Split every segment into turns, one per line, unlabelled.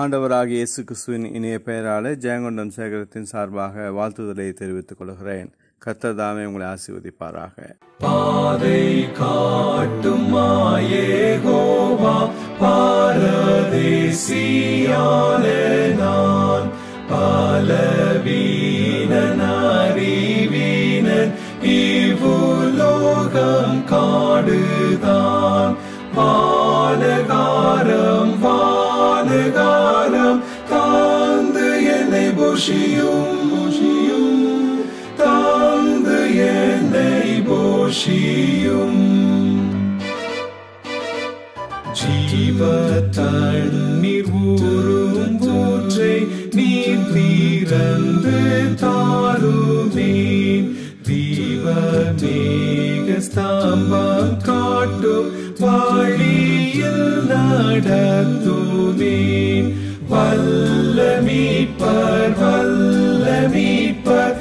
ஆண்டவராக இயேசு கிறிஸ்துவின் இணைய பெயரால் ஜெயங்கொண்டம் சேகரத்தின் சார்பாக வாழ்த்துதலை தெரிவித்துக் கொள்கிறேன் கத்ததாமே உங்களை ஆசிர்வதிப்பாராக பாதை
காட்டும் கோவா பாரதேசியாலே நான் பலவீனன் அறிவீனன் காடுதான் பாலகாரம் வா சியும் சியும் தாழ்ந்து என்னை போஷியும் ஜீவத்தாள் நீர் ஊரும் போற்றை நீ தீரந்து தாருமே தீபமேக ஸ்தாம்பம் காட்டும் வாழியில் நடத்துவேன் வல்ல மீட்பர் வல்ல மீட்பர்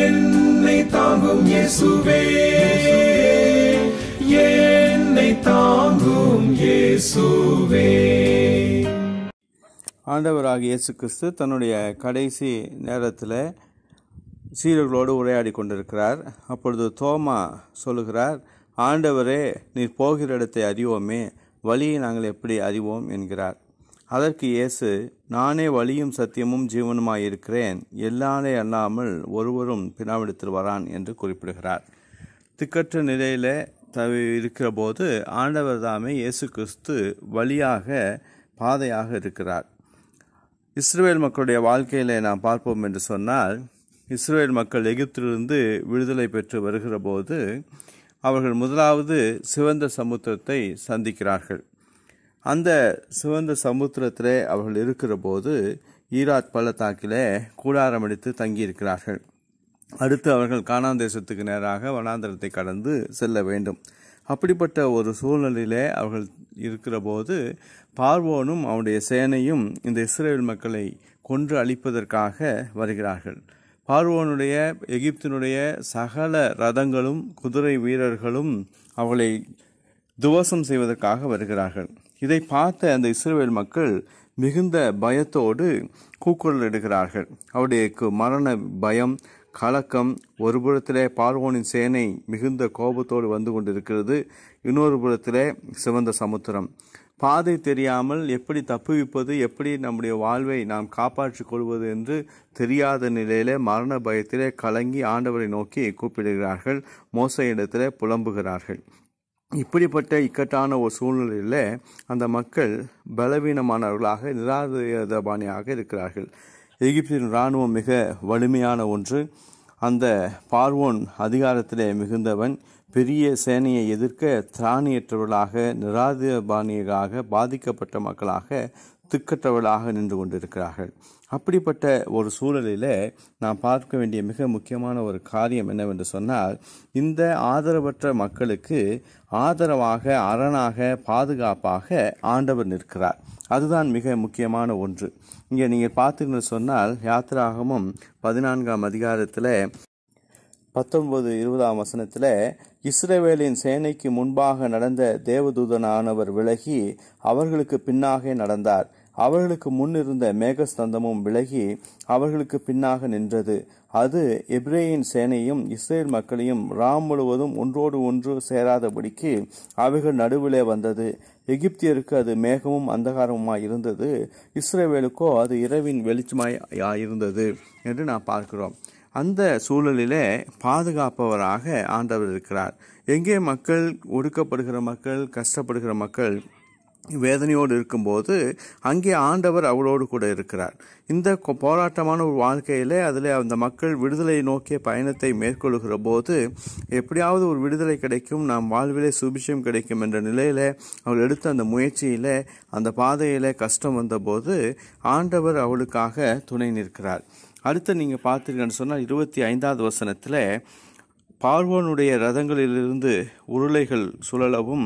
என்னை தாங்கும் இயேசுவே
என்னை தாங்கும் இயேசுவே ஆண்டவராக இயேசு கிறிஸ்து தன்னுடைய கடைசி நேரத்தில் சீரர்களோடு உரையாடி கொண்டிருக்கிறார் அப்பொழுது தோமா சொல்லுகிறார் ஆண்டவரே நீர் போகிற இடத்தை அறிவோமே வழியை நாங்கள் எப்படி அறிவோம் என்கிறார் அதற்கு இயேசு நானே வழியும் சத்தியமும் ஜீவனுமாயிருக்கிறேன் எல்லாரே அல்லாமல் ஒருவரும் பினாவிடத்தில் வரான் என்று குறிப்பிடுகிறார் திக்கற்ற நிலையில் த இருக்கிற போது ஆண்டவர் தாமே இயேசு கிறிஸ்து வழியாக பாதையாக இருக்கிறார் இஸ்ரேல் மக்களுடைய வாழ்க்கையில் நாம் பார்ப்போம் என்று சொன்னால் இஸ்ரேல் மக்கள் எகிப்திலிருந்து விடுதலை பெற்று வருகிற போது அவர்கள் முதலாவது சிவந்த சமுத்திரத்தை சந்திக்கிறார்கள் அந்த சிவந்த சமுத்திரத்தில் அவர்கள் இருக்கிற போது ஈராத் பள்ளத்தாக்கிலே எடுத்து தங்கியிருக்கிறார்கள் அடுத்து அவர்கள் காணாம் தேசத்துக்கு நேராக வனாந்திரத்தை கடந்து செல்ல வேண்டும் அப்படிப்பட்ட ஒரு சூழ்நிலையிலே அவர்கள் இருக்கிற போது பார்வோனும் அவனுடைய சேனையும் இந்த இஸ்ரேல் மக்களை கொன்று அழிப்பதற்காக வருகிறார்கள் பார்வோனுடைய எகிப்தினுடைய சகல ரதங்களும் குதிரை வீரர்களும் அவளை துவசம் செய்வதற்காக வருகிறார்கள் இதை பார்த்த அந்த இஸ்ரேல் மக்கள் மிகுந்த பயத்தோடு கூக்குரல் கூக்குரலிடுகிறார்கள் அவருடைய மரண பயம் கலக்கம் ஒரு புறத்திலே பார்வோனின் சேனை மிகுந்த கோபத்தோடு வந்து கொண்டிருக்கிறது இன்னொரு புறத்திலே சிவந்த சமுத்திரம் பாதை தெரியாமல் எப்படி தப்புவிப்பது எப்படி நம்முடைய வாழ்வை நாம் காப்பாற்றிக் கொள்வது என்று தெரியாத நிலையிலே மரண பயத்திலே கலங்கி ஆண்டவரை நோக்கி கூப்பிடுகிறார்கள் மோச இடத்திலே புலம்புகிறார்கள் இப்படிப்பட்ட இக்கட்டான ஒரு சூழ்நிலையில் அந்த மக்கள் பலவீனமானவர்களாக நிராதபாணியாக இருக்கிறார்கள் எகிப்தின் இராணுவம் மிக வலிமையான ஒன்று அந்த பார்வோன் அதிகாரத்திலே மிகுந்தவன் பெரிய சேனையை எதிர்க்க திராணியற்றவர்களாக நிராதபாணியாக பாதிக்கப்பட்ட மக்களாக திக்கற்றவர்களாக நின்று கொண்டிருக்கிறார்கள் அப்படிப்பட்ட ஒரு சூழலில் நாம் பார்க்க வேண்டிய மிக முக்கியமான ஒரு காரியம் என்னவென்று சொன்னால் இந்த ஆதரவற்ற மக்களுக்கு ஆதரவாக அரணாக பாதுகாப்பாக ஆண்டவர் நிற்கிறார் அதுதான் மிக முக்கியமான ஒன்று இங்கே நீங்கள் பார்த்தீங்கன்னு சொன்னால் யாத்திராகமும் பதினான்காம் அதிகாரத்தில் பத்தொன்பது இருபதாம் வசனத்தில் இஸ்ரேவேலின் சேனைக்கு முன்பாக நடந்த தேவதூதனானவர் விலகி அவர்களுக்கு பின்னாக நடந்தார் அவர்களுக்கு முன்னிருந்த மேகஸ்தந்தமும் விலகி அவர்களுக்கு பின்னாக நின்றது அது எப்ரேயின் சேனையும் இஸ்ரேல் மக்களையும் ராம் முழுவதும் ஒன்றோடு ஒன்று சேராதபடிக்கு அவைகள் நடுவிலே வந்தது எகிப்தியருக்கு அது மேகமும் அந்தகாரமுமாய் இருந்தது இஸ்ரேவேலுக்கோ அது இரவின் வெளிச்சமாய் இருந்தது என்று நாம் பார்க்கிறோம் அந்த சூழலிலே பாதுகாப்பவராக ஆண்டவர் இருக்கிறார் எங்கே மக்கள் ஒடுக்கப்படுகிற மக்கள் கஷ்டப்படுகிற மக்கள் வேதனையோடு இருக்கும்போது அங்கே ஆண்டவர் அவளோடு கூட இருக்கிறார் இந்த போராட்டமான ஒரு வாழ்க்கையில் அதில் அந்த மக்கள் விடுதலை நோக்கிய பயணத்தை மேற்கொள்கிற போது எப்படியாவது ஒரு விடுதலை கிடைக்கும் நாம் வாழ்விலே சுபிஷம் கிடைக்கும் என்ற நிலையில் அவள் எடுத்த அந்த முயற்சியில் அந்த பாதையில் கஷ்டம் வந்தபோது ஆண்டவர் அவளுக்காக துணை நிற்கிறார் அடுத்து நீங்கள் பார்த்துருக்கேன்னு சொன்னால் இருபத்தி ஐந்தாவது வசனத்தில் பார்வோனுடைய ரதங்களிலிருந்து உருளைகள் சுழலவும்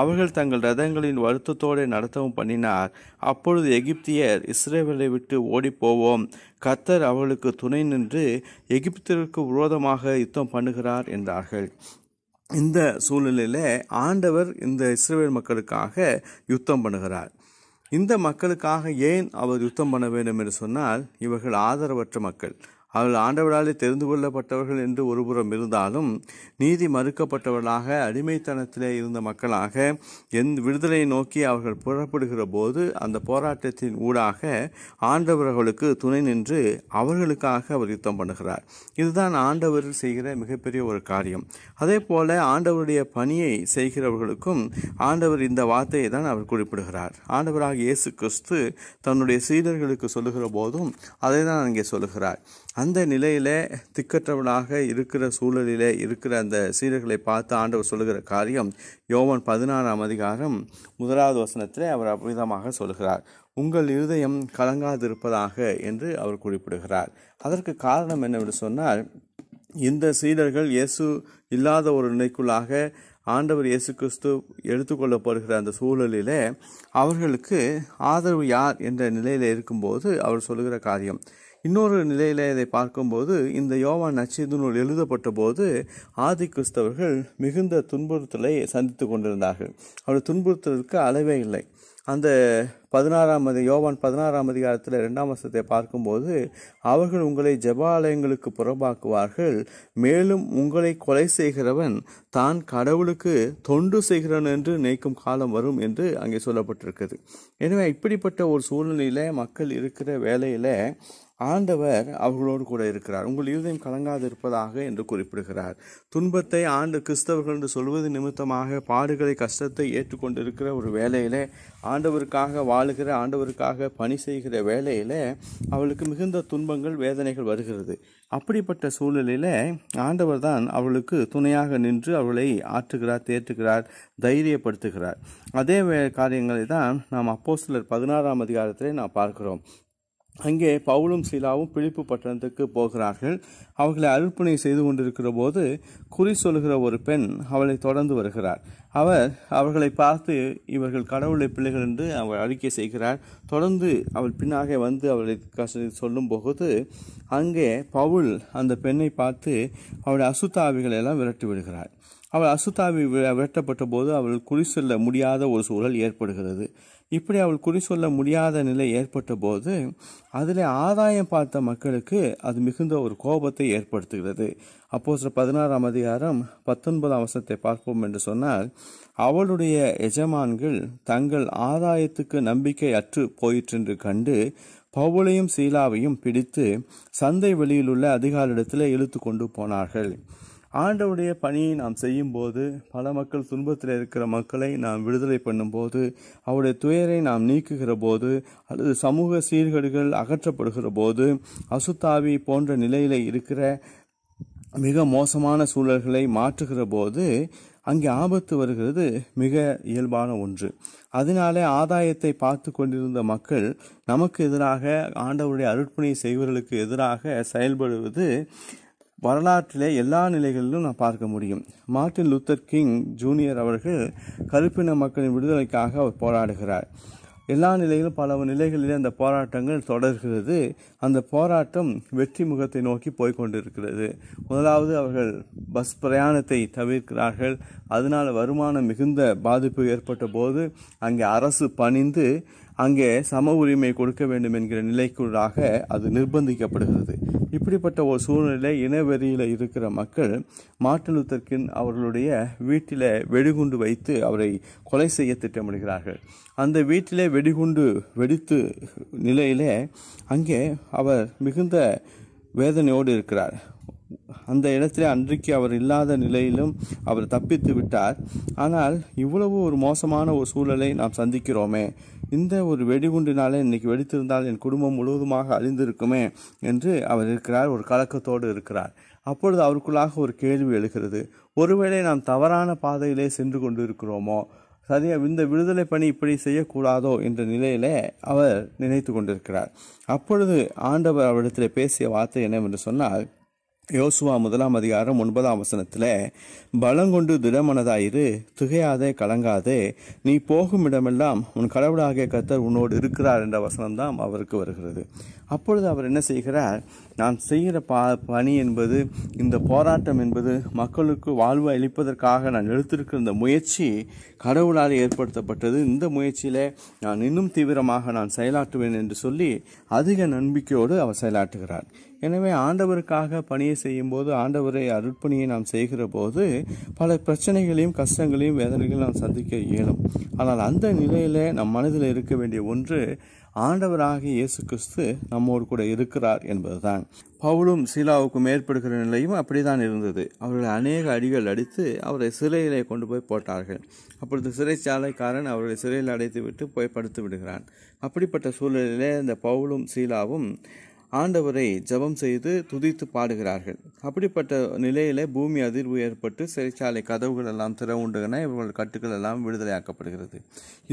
அவர்கள் தங்கள் ரதங்களின் வருத்தத்தோடு நடத்தவும் பண்ணினார் அப்பொழுது எகிப்தியர் இஸ்ரேவலை விட்டு ஓடிப்போவோம் கத்தர் அவர்களுக்கு துணை நின்று எகிப்திற்கு விரோதமாக யுத்தம் பண்ணுகிறார் என்றார்கள் இந்த சூழ்நிலையில் ஆண்டவர் இந்த இஸ்ரேல் மக்களுக்காக யுத்தம் பண்ணுகிறார் இந்த மக்களுக்காக ஏன் அவர் யுத்தம் பண்ண வேண்டும் என்று சொன்னால் இவர்கள் ஆதரவற்ற மக்கள் அவர்கள் ஆண்டவராலே தெரிந்து கொள்ளப்பட்டவர்கள் என்று ஒருபுறம் இருந்தாலும் நீதி மறுக்கப்பட்டவர்களாக அடிமைத்தனத்திலே இருந்த மக்களாக எந் விடுதலையை நோக்கி அவர்கள் புறப்படுகிற போது அந்த போராட்டத்தின் ஊடாக ஆண்டவர்களுக்கு துணை நின்று அவர்களுக்காக அவர் யுத்தம் பண்ணுகிறார் இதுதான் ஆண்டவர் செய்கிற மிகப்பெரிய ஒரு காரியம் அதே போல ஆண்டவருடைய பணியை செய்கிறவர்களுக்கும் ஆண்டவர் இந்த வார்த்தையை தான் அவர் குறிப்பிடுகிறார் ஆண்டவராக இயேசு கிறிஸ்து தன்னுடைய சீடர்களுக்கு சொல்லுகிற போதும் அதை தான் அங்கே சொல்லுகிறார் அந்த நிலையில் திக்கற்றவனாக இருக்கிற சூழலில் இருக்கிற அந்த சீரர்களை பார்த்து ஆண்டவர் சொல்லுகிற காரியம் யோவன் பதினாறாம் அதிகாரம் முதலாவது வசனத்தில் அவர் அவ்விதமாக சொல்கிறார் உங்கள் இருதயம் கலங்காதிருப்பதாக என்று அவர் குறிப்பிடுகிறார் அதற்கு காரணம் என்னவென்று சொன்னால் இந்த சீடர்கள் இயேசு இல்லாத ஒரு நிலைக்குள்ளாக ஆண்டவர் இயேசு கிறிஸ்து எடுத்துக்கொள்ளப்படுகிற அந்த சூழலில் அவர்களுக்கு ஆதரவு யார் என்ற நிலையில் இருக்கும்போது அவர் சொல்லுகிற காரியம் இன்னொரு நிலையில் இதை பார்க்கும்போது இந்த யோவான் நச்சீது நூல் எழுதப்பட்ட போது ஆதி கிறிஸ்தவர்கள் மிகுந்த துன்புறுத்தலை சந்தித்து கொண்டிருந்தார்கள் அவருடைய துன்புறுத்தலுக்கு அளவே இல்லை அந்த பதினாறாம் அதி யோவான் பதினாறாம் அதிகாரத்தில் ரெண்டாம் வருஷத்தை பார்க்கும்போது அவர்கள் உங்களை ஜபாலயங்களுக்கு புறம்பாக்குவார்கள் மேலும் உங்களை கொலை செய்கிறவன் தான் கடவுளுக்கு தொண்டு செய்கிறவன் என்று நினைக்கும் காலம் வரும் என்று அங்கே சொல்லப்பட்டிருக்குது எனவே இப்படிப்பட்ட ஒரு சூழ்நிலையில் மக்கள் இருக்கிற வேலையில் ஆண்டவர் அவர்களோடு கூட இருக்கிறார் உங்கள் இருதயம் கலங்காது இருப்பதாக என்று குறிப்பிடுகிறார் துன்பத்தை ஆண்டு கிறிஸ்தவர்கள் என்று சொல்வது நிமித்தமாக பாடுகளை கஷ்டத்தை ஏற்றுக்கொண்டிருக்கிற ஒரு வேலையில் ஆண்டவருக்காக வாழுகிற ஆண்டவருக்காக பணி செய்கிற வேலையில் அவளுக்கு மிகுந்த துன்பங்கள் வேதனைகள் வருகிறது அப்படிப்பட்ட சூழ்நிலையில் ஆண்டவர் தான் அவளுக்கு துணையாக நின்று அவளை ஆற்றுகிறார் தேற்றுகிறார் தைரியப்படுத்துகிறார் அதே காரியங்களை தான் நாம் அப்போ சிலர் பதினாறாம் அதிகாரத்திலே நாம் பார்க்கிறோம் அங்கே பவுலும் சீலாவும் பிழிப்பு பட்டணத்துக்கு போகிறார்கள் அவர்களை அர்ப்பணை செய்து கொண்டிருக்கிற போது குறி சொல்கிற ஒரு பெண் அவளை தொடர்ந்து வருகிறார் அவர் அவர்களை பார்த்து இவர்கள் கடவுளை பிள்ளைகள் என்று அவள் அறிக்கை செய்கிறார் தொடர்ந்து அவள் பின்னாக வந்து அவளை சொல்லும் போது அங்கே பவுல் அந்த பெண்ணை பார்த்து அவளுடைய அசுத்தாவிகளை எல்லாம் விரட்டி விடுகிறார் அவள் அசுத்தாவி விரட்டப்பட்ட போது அவள் குறி செல்ல முடியாத ஒரு சூழல் ஏற்படுகிறது இப்படி அவள் குறி சொல்ல முடியாத நிலை ஏற்பட்ட போது அதில் ஆதாயம் பார்த்த மக்களுக்கு அது மிகுந்த ஒரு கோபத்தை ஏற்படுத்துகிறது அப்போது சில பதினாறாம் அதிகாரம் பத்தொன்பதாம் அவசரத்தை பார்ப்போம் என்று சொன்னால் அவளுடைய எஜமான்கள் தங்கள் ஆதாயத்துக்கு நம்பிக்கை அற்று போயிற்றென்று கண்டு பவுளையும் சீலாவையும் பிடித்து சந்தை வெளியிலுள்ள அதிகாரிடத்தில் இழுத்து கொண்டு போனார்கள் ஆண்டவுடைய பணியை நாம் செய்யும்போது பல மக்கள் துன்பத்தில் இருக்கிற மக்களை நாம் விடுதலை பண்ணும்போது அவருடைய துயரை நாம் நீக்குகிற போது அல்லது சமூக சீர்கேடுகள் அகற்றப்படுகிற போது அசுத்தாவி போன்ற நிலையில் இருக்கிற மிக மோசமான சூழல்களை மாற்றுகிற போது அங்கே ஆபத்து வருகிறது மிக இயல்பான ஒன்று அதனாலே ஆதாயத்தை பார்த்து கொண்டிருந்த மக்கள் நமக்கு எதிராக ஆண்டவருடைய அருட்பணியை செய்வர்களுக்கு எதிராக செயல்படுவது வரலாற்றிலே எல்லா நிலைகளிலும் நான் பார்க்க முடியும் மார்ட்டின் லூத்தர் கிங் ஜூனியர் அவர்கள் கருப்பின மக்களின் விடுதலைக்காக அவர் போராடுகிறார் எல்லா நிலையிலும் பல நிலைகளிலே அந்த போராட்டங்கள் தொடர்கிறது அந்த போராட்டம் வெற்றி முகத்தை நோக்கி போய்கொண்டிருக்கிறது முதலாவது அவர்கள் பஸ் பிரயாணத்தை தவிர்க்கிறார்கள் அதனால் வருமானம் மிகுந்த பாதிப்பு ஏற்பட்ட போது அங்கே அரசு பணிந்து அங்கே சம உரிமை கொடுக்க வேண்டும் என்கிற நிலைக்குள்ளாக அது நிர்பந்திக்கப்படுகிறது இப்படிப்பட்ட ஒரு சூழ்நிலை இனவெறியில் இருக்கிற மக்கள் மார்ட்டின் அவர்களுடைய வீட்டில் வெடிகுண்டு வைத்து அவரை கொலை செய்ய திட்டமிடுகிறார்கள் அந்த வீட்டிலே வெடிகுண்டு வெடித்து நிலையிலே அங்கே அவர் மிகுந்த வேதனையோடு இருக்கிறார் அந்த இடத்துல அன்றைக்கு அவர் இல்லாத நிலையிலும் அவர் தப்பித்து விட்டார் ஆனால் இவ்வளவு ஒரு மோசமான ஒரு சூழலை நாம் சந்திக்கிறோமே இந்த ஒரு வெடிகுண்டினாலே இன்னைக்கு வெடித்திருந்தால் என் குடும்பம் முழுவதுமாக அழிந்திருக்குமே என்று அவர் இருக்கிறார் ஒரு கலக்கத்தோடு இருக்கிறார் அப்பொழுது அவருக்குள்ளாக ஒரு கேள்வி எழுகிறது ஒருவேளை நாம் தவறான பாதையிலே சென்று கொண்டு இருக்கிறோமோ சரியா இந்த விடுதலை பணி இப்படி செய்யக்கூடாதோ என்ற நிலையிலே அவர் நினைத்து கொண்டிருக்கிறார் அப்பொழுது ஆண்டவர் அவரிடத்தில் பேசிய வார்த்தை என்னவென்று சொன்னால் யோசுவா முதலாம் அதிகாரம் ஒன்பதாம் வசனத்தில் பலங்கொண்டு திடமனதாயிரு திகையாதே கலங்காதே நீ போகும் இடமெல்லாம் உன் கடவுளாகிய கத்தர் உன்னோடு இருக்கிறார் என்ற வசனம்தான் அவருக்கு வருகிறது அப்பொழுது அவர் என்ன செய்கிறார் நான் செய்கிற பா பணி என்பது இந்த போராட்டம் என்பது மக்களுக்கு வாழ்வு அளிப்பதற்காக நான் எடுத்திருக்கிற இந்த முயற்சி கடவுளால் ஏற்படுத்தப்பட்டது இந்த முயற்சியில் நான் இன்னும் தீவிரமாக நான் செயலாற்றுவேன் என்று சொல்லி அதிக நம்பிக்கையோடு அவர் செயலாற்றுகிறார் எனவே ஆண்டவருக்காக பணியை செய்யும்போது ஆண்டவரை அருட்பணியை நாம் செய்கிற போது பல பிரச்சனைகளையும் கஷ்டங்களையும் வேதனைகளையும் நாம் சந்திக்க இயலும் ஆனால் அந்த நிலையில் நம் மனதில் இருக்க வேண்டிய ஒன்று ஆண்டவராக இயேசு கிறிஸ்து நம்மோடு கூட இருக்கிறார் என்பதுதான் பவுலும் சீலாவுக்கும் மேற்படுகிற நிலையும் அப்படிதான் இருந்தது அவர்களை அநேக அடிகள் அடித்து அவரை சிறையிலே கொண்டு போய் போட்டார்கள் அப்பொழுது சிறைச்சாலைக்காரன் அவர்களை சிறையில் அடைத்து விட்டு போய் படுத்து விடுகிறான் அப்படிப்பட்ட சூழலிலே இந்த பவுலும் சீலாவும் ஆண்டவரை ஜபம் செய்து துதித்து பாடுகிறார்கள் அப்படிப்பட்ட நிலையில் பூமி அதிர்வு ஏற்பட்டு சிறைச்சாலை கதவுகள் எல்லாம் திறவுண்டுகன இவர்கள் கட்டுகள் எல்லாம் விடுதலையாக்கப்படுகிறது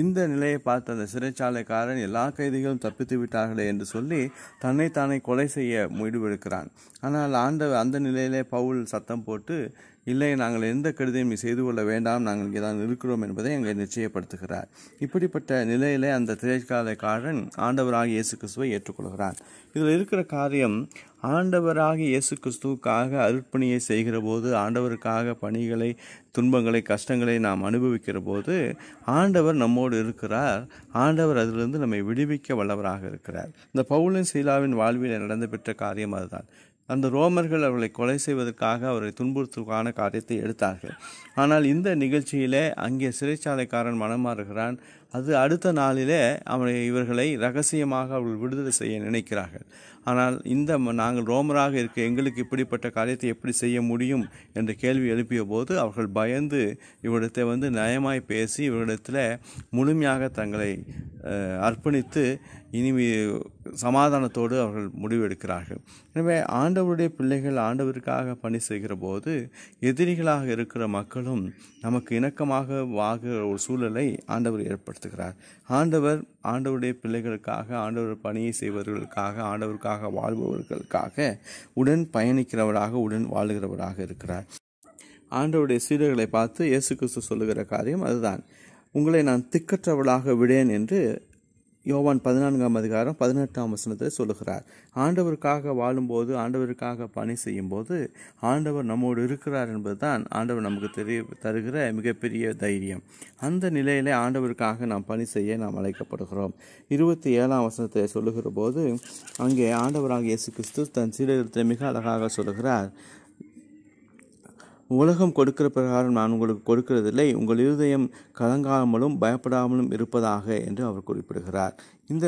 இந்த நிலையை பார்த்த அந்த சிறைச்சாலைக்காரன் எல்லா கைதிகளும் தப்பித்து விட்டார்களே என்று சொல்லி தன்னை தானே கொலை செய்ய முடிவெடுக்கிறான் ஆனால் ஆண்டவர் அந்த நிலையிலே பவுல் சத்தம் போட்டு இல்லை நாங்கள் எந்த கடிதையும் செய்து கொள்ள வேண்டாம் நாங்கள் இங்கே தான் இருக்கிறோம் என்பதை அங்கே நிச்சயப்படுத்துகிறார் இப்படிப்பட்ட நிலையிலே அந்த திரைக்காலக்காரன் ஆண்டவராக இயேசு கிறிஸ்துவை ஏற்றுக்கொள்கிறான் இதில் இருக்கிற காரியம் ஆண்டவராக இயேசு கிறிஸ்துவுக்காக அருட்பணியை செய்கிற போது ஆண்டவருக்காக பணிகளை துன்பங்களை கஷ்டங்களை நாம் அனுபவிக்கிற போது ஆண்டவர் நம்மோடு இருக்கிறார் ஆண்டவர் அதிலிருந்து நம்மை விடுவிக்க வல்லவராக இருக்கிறார் இந்த பவுலின் சீலாவின் வாழ்வில் நடந்து பெற்ற காரியம் அதுதான் அந்த ரோமர்கள் அவர்களை கொலை செய்வதற்காக அவரை துன்புறுத்துவதற்கான காரியத்தை எடுத்தார்கள் ஆனால் இந்த நிகழ்ச்சியிலே அங்கே சிறைச்சாலைக்காரன் மனமாறுகிறான் அது அடுத்த நாளிலே அவனை இவர்களை ரகசியமாக அவர்கள் விடுதலை செய்ய நினைக்கிறார்கள் ஆனால் இந்த நாங்கள் ரோமராக இருக்க எங்களுக்கு இப்படிப்பட்ட காரியத்தை எப்படி செய்ய முடியும் என்ற கேள்வி எழுப்பிய போது அவர்கள் பயந்து இவரிடத்தை வந்து நயமாய் பேசி இவரிடத்தில் முழுமையாக தங்களை அர்ப்பணித்து இனிமே சமாதானத்தோடு அவர்கள் முடிவெடுக்கிறார்கள் எனவே ஆண்டவருடைய பிள்ளைகள் ஆண்டவருக்காக பணி செய்கிற போது எதிரிகளாக இருக்கிற மக்களும் நமக்கு இணக்கமாக வாகிற ஒரு சூழலை ஆண்டவர் ஏற்படுத்த நடத்துகிறார் ஆண்டவர் ஆண்டவருடைய பிள்ளைகளுக்காக ஆண்டவர் பணியை செய்வர்களுக்காக ஆண்டவருக்காக வாழ்பவர்களுக்காக உடன் பயணிக்கிறவராக உடன் வாழுகிறவராக இருக்கிறார் ஆண்டவருடைய சீடர்களை பார்த்து இயேசு கிறிஸ்து சொல்லுகிற காரியம் அதுதான் உங்களை நான் திக்கற்றவளாக விடேன் என்று யோவான் பதினான்காம் அதிகாரம் பதினெட்டாம் வசனத்தை சொல்லுகிறார் ஆண்டவருக்காக வாழும்போது ஆண்டவருக்காக பணி செய்யும்போது ஆண்டவர் நம்மோடு இருக்கிறார் என்பது தான் ஆண்டவர் நமக்கு தெரிய தருகிற மிகப்பெரிய தைரியம் அந்த நிலையிலே ஆண்டவருக்காக நாம் பணி செய்ய நாம் அழைக்கப்படுகிறோம் இருபத்தி ஏழாம் வசனத்தை சொல்லுகிற போது அங்கே ஆண்டவராக இயேசு கிறிஸ்து தன் சீடத்தை மிக அழகாக சொல்லுகிறார் உலகம் கொடுக்கிற பிரகாரம் நான் உங்களுக்கு கொடுக்கிறதில்லை உங்கள் இருதயம் கலங்காமலும் பயப்படாமலும் இருப்பதாக என்று அவர் குறிப்பிடுகிறார் இந்த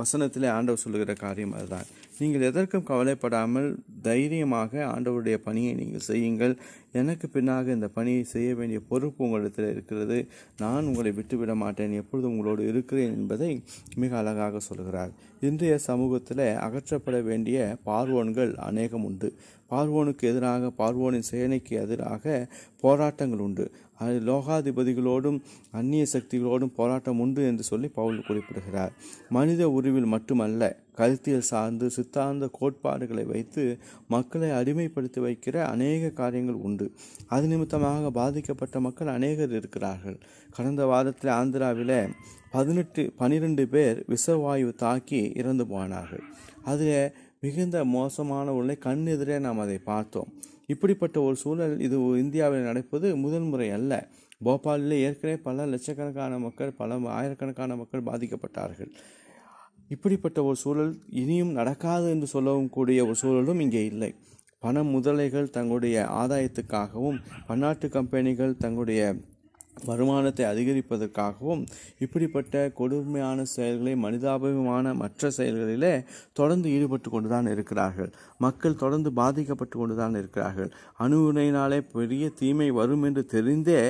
வசனத்தில் ஆண்டவர் சொல்லுகிற காரியம் அதுதான் நீங்கள் எதற்கும் கவலைப்படாமல் தைரியமாக ஆண்டவருடைய பணியை நீங்கள் செய்யுங்கள் எனக்கு பின்னாக இந்த பணியை செய்ய வேண்டிய பொறுப்பு உங்களிடத்தில் இருக்கிறது நான் உங்களை விட்டுவிட மாட்டேன் எப்பொழுது உங்களோடு இருக்கிறேன் என்பதை மிக அழகாக சொல்கிறார் இன்றைய சமூகத்தில் அகற்றப்பட வேண்டிய பார்வோன்கள் அநேகம் உண்டு பார்வோனுக்கு எதிராக பார்வோனின் சேனைக்கு எதிராக போராட்டங்கள் உண்டு லோகாதிபதிகளோடும் அந்நிய சக்திகளோடும் போராட்டம் உண்டு என்று சொல்லி பவுல் குறிப்பிடுகிறார் மனித உருவில் மட்டுமல்ல கருத்தியல் சார்ந்து சித்தாந்த கோட்பாடுகளை வைத்து மக்களை அடிமைப்படுத்தி வைக்கிற அநேக காரியங்கள் உண்டு அது நிமித்தமாக பாதிக்கப்பட்ட மக்கள் அநேகர் இருக்கிறார்கள் கடந்த வாரத்தில் ஆந்திராவில் பதினெட்டு பனிரெண்டு பேர் விஷவாயு தாக்கி இறந்து போனார்கள் அதில் மிகுந்த மோசமான உள்ள கண்ணெதிரே நாம் அதை பார்த்தோம் இப்படிப்பட்ட ஒரு சூழல் இது இந்தியாவில் நடப்பது முதன்முறை அல்ல போபாலில் ஏற்கனவே பல லட்சக்கணக்கான மக்கள் பல ஆயிரக்கணக்கான மக்கள் பாதிக்கப்பட்டார்கள் இப்படிப்பட்ட ஒரு சூழல் இனியும் நடக்காது என்று சொல்லவும் கூடிய ஒரு சூழலும் இங்கே இல்லை பண முதலைகள் தங்களுடைய ஆதாயத்துக்காகவும் பன்னாட்டு கம்பெனிகள் தங்களுடைய வருமானத்தை அதிகரிப்பதற்காகவும் இப்படிப்பட்ட கொடுமையான செயல்களை மனிதாபிமான மற்ற செயல்களிலே தொடர்ந்து ஈடுபட்டு கொண்டுதான் இருக்கிறார்கள் மக்கள் தொடர்ந்து பாதிக்கப்பட்டு கொண்டுதான் இருக்கிறார்கள் அணுகுனையினாலே பெரிய தீமை வரும் என்று தெரிந்தே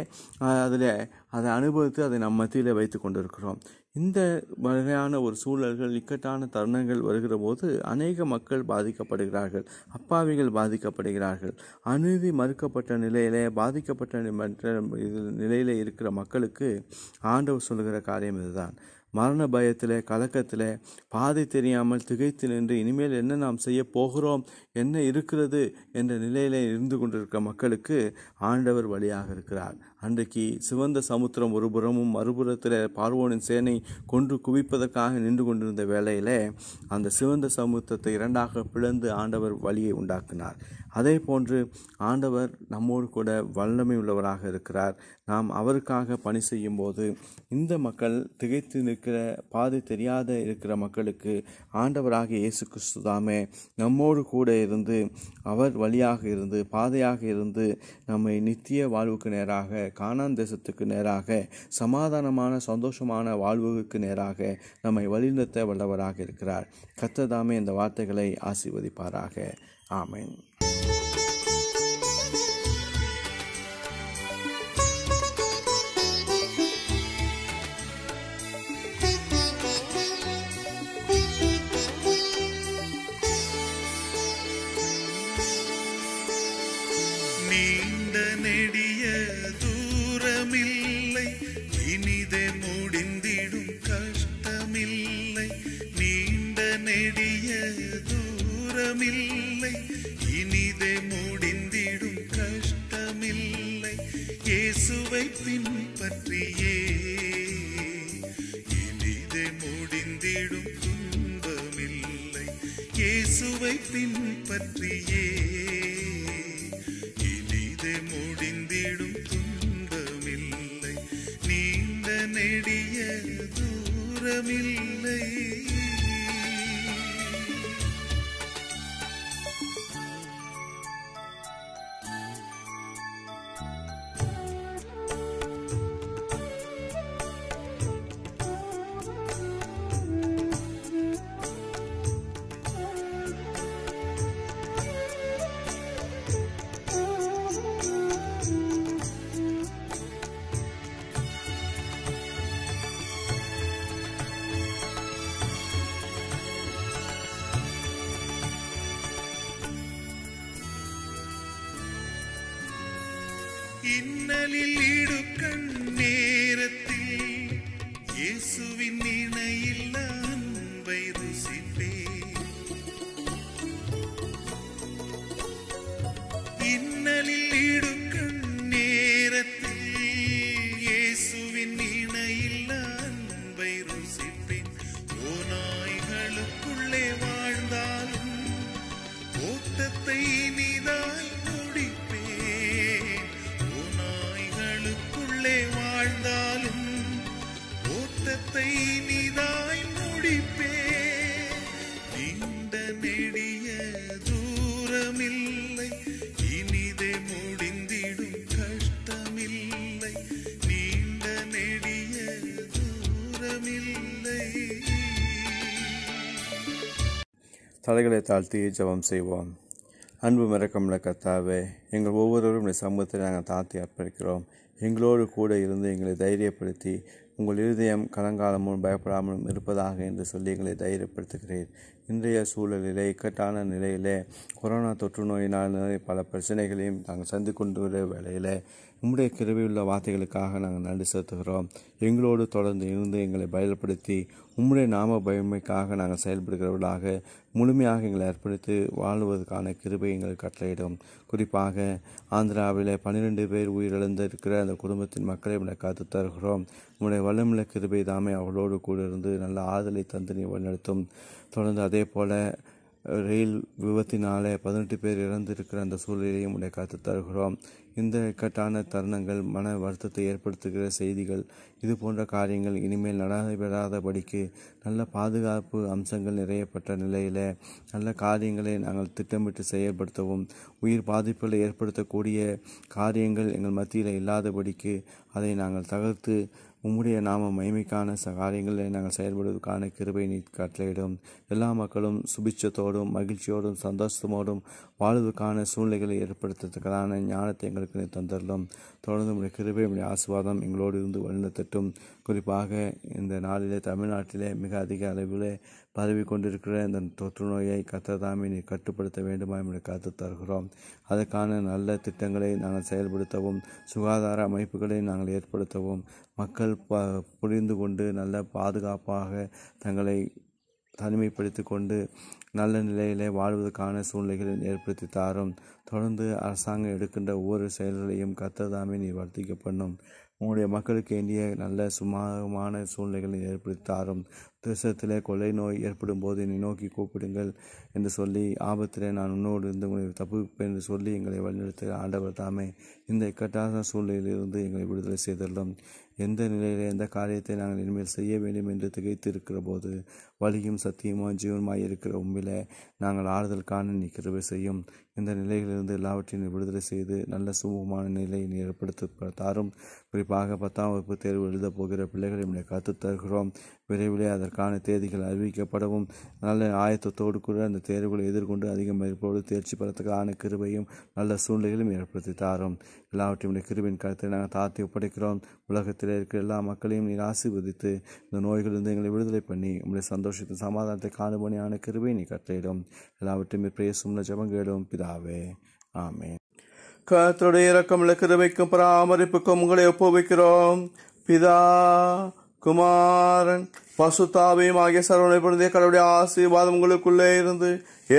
அதில் அதை அனுபவித்து அதை நம் மத்தியில் வைத்து கொண்டிருக்கிறோம் இந்த வகையான ஒரு சூழல்கள் இக்கட்டான தருணங்கள் வருகிற போது அநேக மக்கள் பாதிக்கப்படுகிறார்கள் அப்பாவிகள் பாதிக்கப்படுகிறார்கள் அநீதி மறுக்கப்பட்ட நிலையிலே பாதிக்கப்பட்ட நிலையில் இருக்கிற மக்களுக்கு ஆண்டவர் சொல்கிற காரியம் இதுதான் மரண பயத்தில் கலக்கத்தில் பாதை தெரியாமல் திகைத்து நின்று இனிமேல் என்ன நாம் செய்ய போகிறோம் என்ன இருக்கிறது என்ற நிலையிலே இருந்து கொண்டிருக்கிற மக்களுக்கு ஆண்டவர் வழியாக இருக்கிறார் அன்றைக்கு சிவந்த சமுத்திரம் ஒருபுறமும் மறுபுறத்தில் பார்வோனின் சேனை கொன்று குவிப்பதற்காக நின்று கொண்டிருந்த வேளையில் அந்த சிவந்த சமுத்திரத்தை இரண்டாக பிளந்து ஆண்டவர் வழியை உண்டாக்கினார் அதே போன்று ஆண்டவர் நம்மோடு கூட வல்லமை உள்ளவராக இருக்கிறார் நாம் அவருக்காக பணி செய்யும் போது இந்த மக்கள் திகைத்து நிற்கிற பாதை தெரியாத இருக்கிற மக்களுக்கு ஆண்டவராக இயேசு கிறிஸ்துதாமே நம்மோடு கூட இருந்து அவர் வழியாக இருந்து பாதையாக இருந்து நம்மை நித்திய வாழ்வுக்கு நேராக கானான் தேசத்துக்கு நேராக சமாதானமான சந்தோஷமான வாழ்வுக்கு நேராக நம்மை வழிநிறுத்த வல்லவராக இருக்கிறார் கத்ததாமே இந்த வார்த்தைகளை ஆசிர்வதிப்பாராக ஆமேன்
சக்தியே இனிது முடிந்திடும் துன்பமில்லை நீண்ட நெடிய தூரமில்லை இன்னலில் இடுக்கண் நேரத்தில் இயேசுவின் நினையில்லா எனக்குள்ளே வாழ்ந்தாலும் ஓட்டத்தை நீதாய் முடிப்பே நீண்ட நெடிய தூரமில்லை இனிதே முடிந்திடும் கஷ்டமில்லை நீண்ட நெடிய தூரமில்லை
தலைகளை தாழ்த்தி ஜபம் செய்வோம் அன்பு மிரக்கமுள்ள கத்தாவே எங்கள் ஒவ்வொருவரும் இந்த சமூகத்தை நாங்கள் தாழ்த்தி அர்ப்பணிக்கிறோம் எங்களோடு கூட இருந்து எங்களை தைரியப்படுத்தி உங்கள் இருதயம் கலங்காலமும் பயப்படாமலும் இருப்பதாக என்று சொல்லி எங்களை தைரியப்படுத்துகிறேன் இன்றைய சூழலிலே இக்கட்டான நிலையிலே கொரோனா தொற்று நோயினால் பல பிரச்சனைகளையும் நாங்கள் சந்தி கொண்டு வேளையில் உம்முடைய கிருவியுள்ள வார்த்தைகளுக்காக நாங்கள் நன்றி செலுத்துகிறோம் எங்களோடு தொடர்ந்து இருந்து எங்களை பயன்படுத்தி உம்முடைய நாம பயமைக்காக நாங்கள் செயல்படுகிறவர்களாக முழுமையாக எங்களை அர்ப்பணித்து வாழ்வதற்கான கிருபை எங்களுக்கு கட்டளையிடும் குறிப்பாக ஆந்திராவில் பன்னிரெண்டு பேர் உயிரிழந்திருக்கிற அந்த குடும்பத்தின் மக்களை காத்து தருகிறோம் உங்களுடைய வல்லமுள்ள கிருபை தாமே அவளோடு கூட இருந்து நல்ல ஆதலை தந்து நீ வழிநடத்தும் தொடர்ந்து அதே போல் ரயில் விபத்தினாலே பதினெட்டு பேர் இறந்திருக்கிற அந்த சூழ்நிலையும் உடைய காத்து தருகிறோம் இந்த இக்கட்டான தருணங்கள் மன வருத்தத்தை ஏற்படுத்துகிற செய்திகள் இது போன்ற காரியங்கள் இனிமேல் நடைபெறாதபடிக்கு நல்ல பாதுகாப்பு அம்சங்கள் நிறையப்பட்ட நிலையில் நல்ல காரியங்களை நாங்கள் திட்டமிட்டு செயல்படுத்தவும் உயிர் பாதிப்புகளை ஏற்படுத்தக்கூடிய காரியங்கள் எங்கள் மத்தியில் இல்லாதபடிக்கு அதை நாங்கள் தகர்த்து உம்முடைய நாம மகிமைக்கான சகாரியங்களை நாங்கள் செயல்படுவதற்கான கிருபை நீ கட்டளையிடும் எல்லா மக்களும் சுபிச்சத்தோடும் மகிழ்ச்சியோடும் சந்தோஷத்தோடும் வாழ்வதற்கான சூழ்நிலைகளை ஏற்படுத்துவதற்கான ஞானத்தை எங்களுக்கு நீ தந்தரலும் தொடர்ந்து உடைய கிருபை உடைய ஆசிர்வாதம் எங்களோடு இருந்து வழிநடத்தட்டும் குறிப்பாக இந்த நாளிலே தமிழ்நாட்டிலே மிக அதிக அளவில் பரவி கொண்டிருக்கிற இந்த தொற்று நோயை கத்ததாமே கட்டுப்படுத்த வேண்டுமா என்று காத்து தருகிறோம் அதற்கான நல்ல திட்டங்களை நாங்கள் செயல்படுத்தவும் சுகாதார அமைப்புகளை நாங்கள் ஏற்படுத்தவும் மக்கள் ப புரிந்து கொண்டு நல்ல பாதுகாப்பாக தங்களை தனிமைப்படுத்தி கொண்டு நல்ல நிலையிலே வாழ்வதற்கான சூழ்நிலைகளை ஏற்படுத்தி தாரும் தொடர்ந்து அரசாங்கம் எடுக்கின்ற ஒவ்வொரு செயல்களையும் கத்ததாமே நீ வர்த்திக்க பண்ணும் உங்களுடைய மக்களுக்கு வேண்டிய நல்ல சுமாரமான சூழ்நிலைகளை ஏற்படுத்தாரும் தாரும் தேசத்திலே நோய் ஏற்படும் போது என்னை நோக்கி கூப்பிடுங்கள் என்று சொல்லி ஆபத்திலே நான் உன்னோடு இருந்து உங்களை தப்புப்பேன் என்று சொல்லி எங்களை வழிநடத்த ஆண்டவர் தாமே இந்த இக்கட்டான சூழ்நிலையிலிருந்து எங்களை விடுதலை செய்துள்ளோம் எந்த நிலையில் எந்த காரியத்தை நாங்கள் இனிமேல் செய்ய வேண்டும் என்று திகைத்து இருக்கிற போது வழியும் சத்தியமும் ஜீவனமாக இருக்கிற உண்மையில நாங்கள் ஆறுதல் காண நீ கிருபை செய்யும் இந்த நிலையிலிருந்து எல்லாவற்றையும் விடுதலை செய்து நல்ல சுமூகமான நிலையை ஏற்படுத்த தாரும் குறிப்பாக பத்தாம் வகுப்பு தேர்வு எழுதப் போகிற பிள்ளைகளை நம்முடைய கற்று தருகிறோம் விரைவிலே அதற்கான தேதிகள் அறிவிக்கப்படவும் நல்ல ஆயத்தத்தோடு கூட அந்த தேர்வுகளை எதிர்கொண்டு அதிக மதிப்போடு தேர்ச்சி பெறத்துக்கான கிருபையும் நல்ல சூழ்நிலைகளும் ஏற்படுத்தி தாரும் எல்லாவற்றையும் கிருபின் கருத்தை நாங்கள் தாழ்த்தி ஒப்படைக்கிறோம் உலகத்தில் இருக்கிற எல்லா மக்களையும் நீர் ஆசிர்வதித்து இந்த நோய்களிலிருந்து எங்களை விடுதலை பண்ணி உங்களுடைய சந்த സന്തോഷത്തിൽ സമാധാനത്തെ കാണുപണിയാണ് കൃപയിനി കത്തയിലും എല്ലാവറ്റും പ്രേസുമുള്ള ജപം കേടും பிதாவே ஆமே கத்தருடைய இறக்கமுள்ள கிருபைக்கும் பராமரிப்புக்கும் உங்களை ஒப்புவிக்கிறோம் பிதா குமாரன் பசுதாவையும் ஆகிய சரவணை பொருந்திய கடவுடைய ஆசீர்வாதம் உங்களுக்குள்ளே இருந்து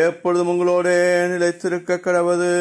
எப்பொழுதும் உங்களோட நிலைத்திருக்க கடவுது